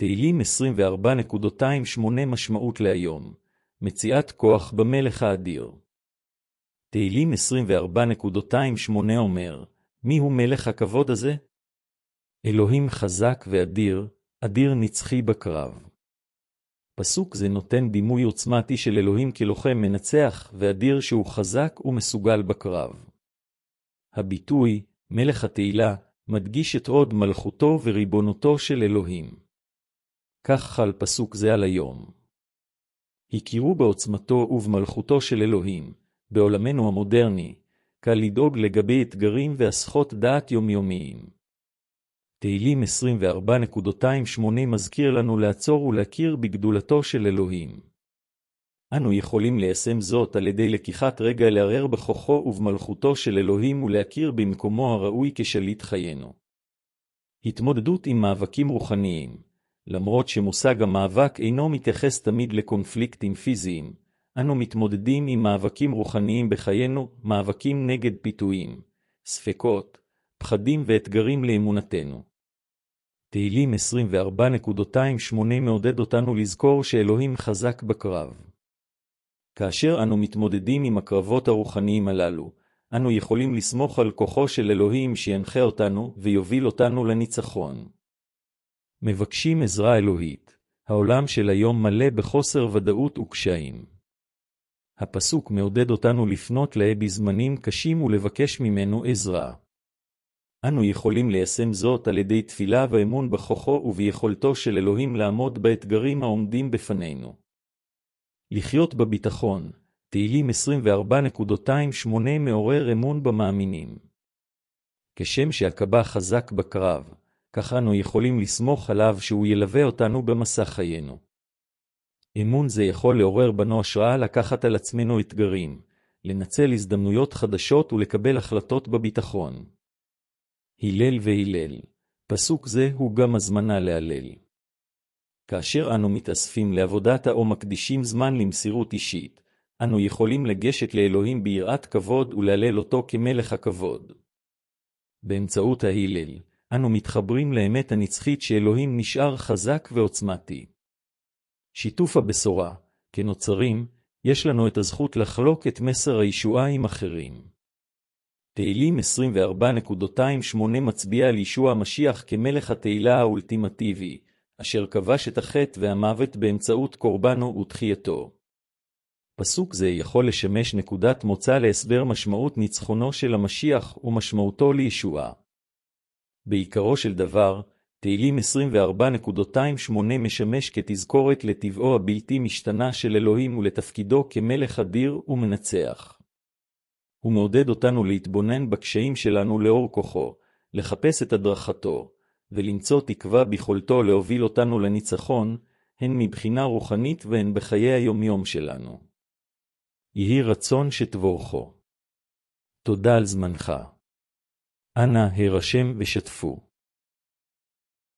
תהילים 24.28 משמעות להיום, מציאת כוח במלך האדיר. תהילים 24.28 אומר, מי הוא מלך הכבוד הזה? אלוהים חזק ואדיר, אדיר נצחי בקרב. פסוק זה נותן דימוי עוצמתי של אלוהים כלוחם מנצח ואדיר שהוא חזק ומסוגל בקרב. הביטוי, מלך התהילה, מדגיש את הוד מלכותו וריבונותו של אלוהים. כך חל פסוק זה על היום. הכירו בעוצמתו ובמלכותו של אלוהים, בעולמנו המודרני, קל לדאוג לגבי אתגרים והסחות דעת יומיומיים. תהילים 24.2.8 מזכיר לנו לעצור ולהכיר בגדולתו של אלוהים. אנו יכולים ליישם זאת על ידי לקיחת רגע לערער בכוחו ובמלכותו של אלוהים ולהכיר במקומו הראוי כשליט חיינו. התמודדות עם מאבקים רוחניים למרות שמושג המאבק אינו מתייחס תמיד לקונפליקטים פיזיים, אנו מתמודדים עם מאבקים רוחניים בחיינו, מאבקים נגד פיתויים, ספקות, פחדים ואתגרים לאמונתנו. תהילים 24.28 מעודד אותנו לזכור שאלוהים חזק בקרב. כאשר אנו מתמודדים עם הקרבות הרוחניים הללו, אנו יכולים לסמוך על כוחו של אלוהים שינחה אותנו ויוביל אותנו לניצחון. מבקשים עזרה אלוהית. העולם של היום מלא בחוסר ודאות וקשיים. הפסוק מעודד אותנו לפנות לאה בזמנים קשים ולבקש ממנו עזרה. אנו יכולים ליישם זאת על ידי תפילה ואמון בכוחו וביכולתו של אלוהים לעמוד באתגרים העומדים בפנינו. לחיות בביטחון, תהילים 24.28 מעורר אמון במאמינים. כשם שהקבע חזק בקרב, כך אנו יכולים לסמוך עליו שהוא ילווה אותנו במסע חיינו. אמון זה יכול לעורר בנו השראה לקחת על עצמנו אתגרים, לנצל הזדמנויות חדשות ולקבל החלטות בביטחון. הלל והלל, פסוק זה הוא גם הזמנה להלל. כאשר אנו מתאספים לעבודת או מקדישים זמן למסירות אישית, אנו יכולים לגשת לאלוהים ביראת כבוד ולהלל אותו כמלך הכבוד. באמצעות ההלל, אנו מתחברים לאמת הנצחית שאלוהים נשאר חזק ועוצמתי. שיתוף הבשורה, כנוצרים, יש לנו את הזכות לחלוק את מסר הישועה עם אחרים. תהילים 24.28 מצביע על ישוע המשיח כמלך התהילה האולטימטיבי, אשר כבש את החטא והמוות באמצעות קורבנו ותחייתו. פסוק זה יכול לשמש נקודת מוצא להסבר משמעות ניצחונו של המשיח ומשמעותו לישועה. בעיקרו של דבר, תהילים 24.28 משמש כתזכורת לטבעו הבלתי משתנה של אלוהים ולתפקידו כמלך אדיר ומנצח. הוא מעודד אותנו להתבונן בקשיים שלנו לאור כוחו, לחפש את הדרכתו, ולמצוא תקווה ביכולתו להוביל אותנו לניצחון, הן מבחינה רוחנית והן בחיי היומיום שלנו. יהי רצון שתבורכו. תודה על זמנך. אנא הירשם ושתפו.